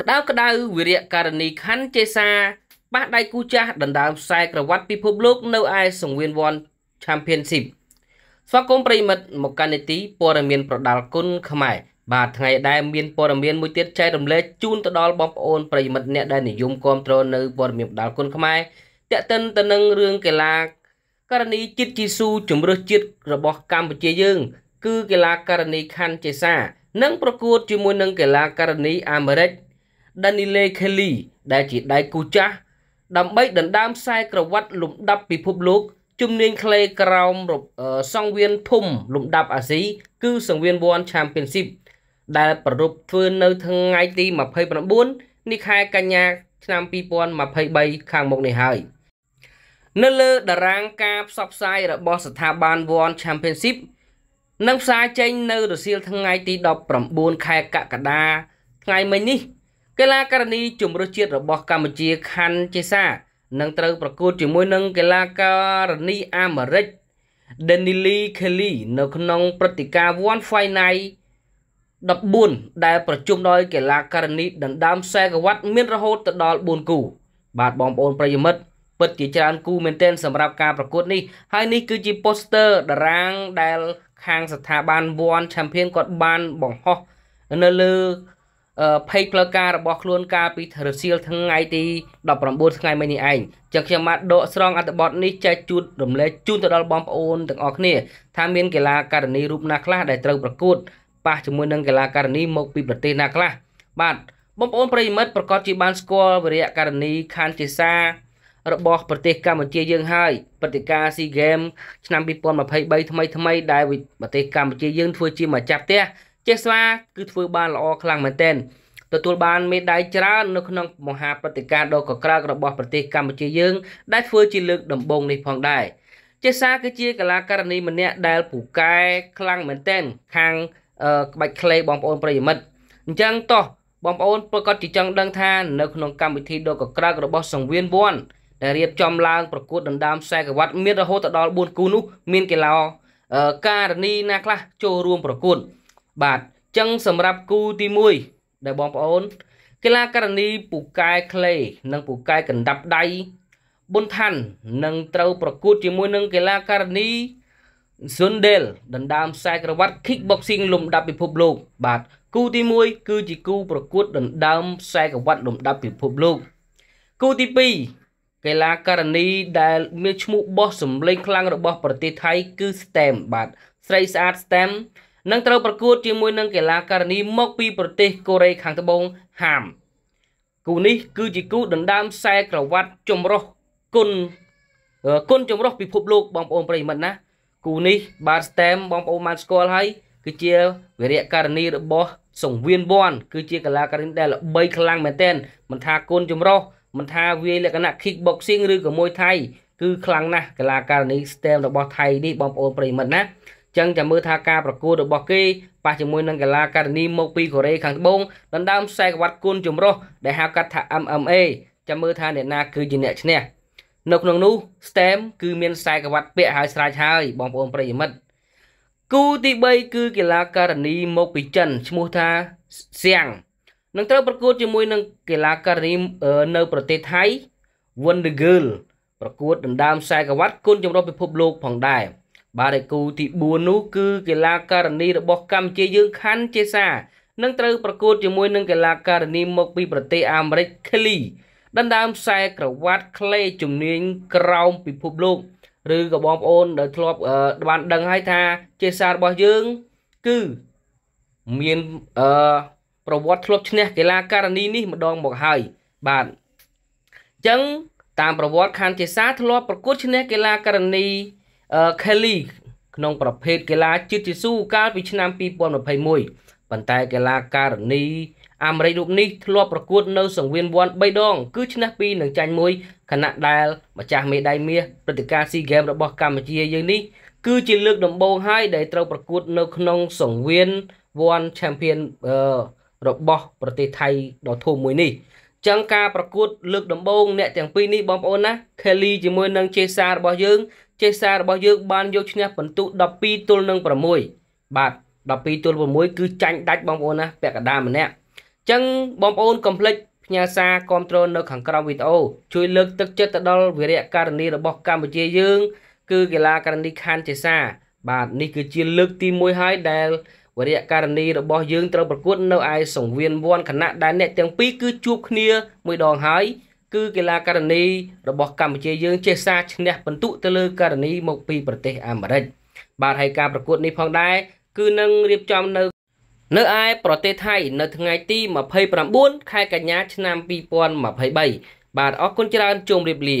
ក្តៅក្តៅវិរៈករណីខណ្ឌចេសាបាសដៃគូចាស់ដណ្ដើមខ្សែក្រវ៉ាត់ពិភពលោក នៅឯសង្វៀនវ៉ាន់ Championship ស្វាគមន៍ប្រិមិត្តមកកានីតិព័ត៌មានប្រដាល់គុណខ្មែរបាទថ្ងៃដែរមានព័ត៌មានមួយទៀតចែករំលែកជូនទៅដល់បងប្អូនប្រិមិត្តអ្នកដែលនិយមគាំទ្រនៅព័ត៌មានប្រដាល់គុណខ្មែរតេតិនទៅនឹងរឿងកីឡាករណីជាតិជីស៊ូជំរឹះជាតិរបស់កម្ពុជាយើង គឺកីឡាករណីខាន់ចេសា និងប្រកួតជាមួយនឹងកីឡាករណីអាមេរិក Danile Kelly ដែលជាដៃគូចាស់ដើម្បី ដណ្ដើមខ្សែក្រវ៉ាត់លំដាប់ពិភពលោក ជំនាញក្លេក្រោមសង្វៀនធំលំដាប់អាស៊ីគឺសង្វៀន One Championship ដែលប្រារព្ធធ្វើនៅថ្ងៃទី29នៃខែកញ្ញាឆ្នាំ2023ខាងមុខនេះហើយនៅលើតារាងការផ្សព្វផ្សាយរបស់ស្ថាប័ន One Championship នឹងផ្សាយចេញនៅរសៀលថ្ងៃទី19ខែកក្កដាថ្ងៃមិញនេះកីឡាករនីជំរឹះជាតិរបស់កម្ពុជាខាន់ចេសានឹងត្រូវប្រកួតជាមួយនឹងកីឡាករនីអាមេរិក Danili Kelly នៅក្នុងព្រឹត្តិការណ៍ One Fight Night 14ដែលប្រជុំដោយកីឡាករនីដណ្ដើម40វ៉ាត់មានរហូតទៅដល់4គូ បាទបងប្អូនប្រិយមិត្តពិតជាច្រើនគូមែនទែនសម្រាប់ការប្រកួតនេះហើយនេះគឺជា poster តារាងដែលខាងស្ថាប័ន One Champion គាត់បានបង្ហោះនៅលើភ័យផ្លូវការរបស់ខ្លួនកាលពីរសៀលថ្ងៃទី19ថ្ងៃមិញនេះឯងចឹងខ្ញុំបាទដកស្រង់អត្ថបទនេះចែកជូនរំលែកជូនទៅដល់បងប្អូនទាំងអស់គ្នាថាមានកីឡាករនីរូបណាខ្លះដែលត្រូវប្រកួតប៉ះជាមួយនឹងកីឡាករនីមកពីប្រទេសណាខ្លះ បាទបងប្អូនប្រិមិត្តប្រកាសជាបានស្គាល់វីរៈករនីខាន់ជាសា របស់ប្រទេសកម្ពុជាយើងហើយព្រឹត្តិការណ៍ SEA Games ឆ្នាំ2023ថ្មីថ្មីដែលប្រទេសកម្ពុជាយើងធ្វើជាម្ចាស់ផ្ទះចេស្វាគឺធ្វើបានល្អខ្លាំងមែនទែនទទួលបានមេដាយច្រើននៅក្នុងមហាព្រឹត្តិការណ៍ដ៏កក្រើករបស់ប្រទេសកម្ពុជាយើង ដែលធ្វើជាលើកដំបូងនេះផងដែរចេសាគឺជាកីឡាករនីម្នាក់ដែលពូកែខ្លាំងមែនទែនខាងក្បាច់ក្លេបងប្អូនប្រិយមិត្តអញ្ចឹងតោះបងប្អូនប្រកាសជាចង់ដឹងថានៅក្នុងកម្មវិធីដ៏កក្រើករបស់សង្វៀនវ័នដែលរៀបចំឡើងប្រកួតដណ្ដើមខ្សែក្រវ៉ាត់មានរហូតដល់4គូនោះមានកីឡាករនីណាខ្លះចូលរួមប្រកួតបាទចឹងសម្រាប់គូទី1ដែលបងប្អូនកីឡាករនីពូកែក្លេនិងពូកែកណ្ដាប់ដៃប៊ុនថាន់នឹងត្រូវប្រកួតជាមួយនឹងកីឡាករនីស៊ុនដេលដណ្ដើមខ្សែក្រវ៉ាត់ Kickboxing លំដាប់ពិភពលោក បាទគូទី1គឺជាគូប្រកួតដណ្ដើមខ្សែក្រវ៉ាត់លំដាប់ពិភពលោក គូទី2កីឡាករនី ដែល មានឈ្មោះបោះសម្លេងខ្លាំងរបស់ ប្រទេសថៃ គឺ Stem បាទស្រីស្អាត Stem នឹងត្រូវប្រកួតជាមួយនឹងកីឡាករនីមកពីប្រទេសកូរ៉េខាងត្បូងហាមគូនេះ គឺជាគូដណ្ដើមខ្សែក្រវ៉ាត់ចម្រុះគុណគុណចម្រុះពិភពលោកបងប្អូនប្រិយមិត្តណាគូនេះបាទស្តែមបងប្អូនបានស្គាល់ហើយគឺជាវីរៈករណីរបស់ សង្វៀនវ័នគឺជាកីឡាករដែលល្បីខ្លាំងមែនទែនមិនថាគុណចម្រុះមិនថាវាយលក្ខណៈ kickboxing ឬក៏មวยថៃគឺខ្លាំងណាស់កីឡាករនីស្តែមរបស់ថៃនេះបងប្អូនប្រិយមិត្តណាចឹងតែមើលថាការប្រកួតរបស់គេប៉ះជាមួយនឹងកីឡាករនីមកពីកូរ៉េខាងត្បូងដណ្ដើមខ្សែក្បាត់គុណចម្រុះដែលហៅកាត់ថា MMA ចាំមើលថាអ្នកណាគឺជាអ្នកឈ្នះនៅក្នុងនោះ STEM គឺមានខ្សែក្បាត់ពាក់ហើយស្រាច់ហើយបងប្អូនប្រិយមិត្តគូទី3គឺកីឡាករនីមកពីចិនឈ្មោះថាសៀងនឹងត្រូវប្រកួតជាមួយនឹងកីឡាករនីនៅ ប្រទេសថៃ Wonder Girl ប្រកួតដណ្ដើមខ្សែក្បាត់គុណចម្រុះពិភពលោក ផងដែរបាទឯគូទី4នោះគឺកីឡាករនីរបស់ កម្ពុជាយើងខាន់ជេសានឹងត្រូវប្រកួតជាមួយនឹងកីឡាករនីមកពីប្រទេសអាមេរិកឃ្លីដណ្ដើមខ្សែក្រវ៉ាត់ក្លេជំនាញក្រោមពិភពលោក ឬក៏បងប្អូនដែលធ្លាប់បានដឹងហើយថាជេសារបស់យើងគឺមានអឺប្រវត្តិធ្លាប់ឈ្នះកីឡាករនីនេះ ម្ដងមកហើយបាទអញ្ចឹងតាមប្រវត្តិខាន់ជេសាធ្លាប់ប្រកួតឈ្នះកីឡាករនី Kelly ក្នុងប្រភេទកីឡាជិតជិស៊ូកាលពីឆ្នាំ2021ប៉ុន្តែកីឡាការនីអាមេរិករូបនេះធ្លាប់ប្រកួតនៅ សង្វៀនវ័ន3ដង គឺឈ្នះ2និងចាញ់1ខណៈដែលម្ចាស់មេដាយមាសព្រឹត្តិការណ៍ SEA Games របស់កម្ពុជាយើងនេះគឺជាលើកដំបូងហើយដែលត្រូវប្រកួតនៅ ក្នុងសង្វៀនវ័ន Champion របស់ ប្រទេសថៃដ៏ធំមួយនេះចឹងការប្រកួតលើកដំបូងអ្នកទាំងពីរនេះបងប្អូនណា Kelly ជាមួយនឹង Chesa របស់យើងចេសារបស់យើងបានយកឈ្នះពិន្ទុ12ទល់នឹង6បាទ12ទល់6គឺចាញ់ដាច់បងប្អូនណាពាក់កណ្ដាលម្នាក់អញ្ចឹងបងប្អូនកុំភ្លេចផ្ញើសារគ្រប់គ្រងនៅខាងក្រោមវីដេអូជួយលើកទឹកចិត្តទៅដល់វីរៈករណីរបស់កម្ពុជាយើងគឺកីឡាករណីខាន់ចេសា បាទនេះគឺជា លើកទី1ហើយដែលវីរៈករណីរបស់យើងត្រូវប្រកួតនៅឯសង្វៀនវ័នគណៈដែលអ្នកទាំងពីរគឺជួបគ្នាមួយដងហើយគឺកីឡាករនីរបស់កម្ពុជាយើងចេះសារឈ្នះពិន្ទុទៅលើករនីមកពីប្រទេសអាមេរិកបាទហើយការប្រកួត នេះផងដែរគឺនឹងរៀបចំនៅ នៅឯប្រទេសថៃនៅថ្ងៃទី29ខែកញ្ញាឆ្នាំ2023បាទអរគុណច្រើនជុំរៀបលា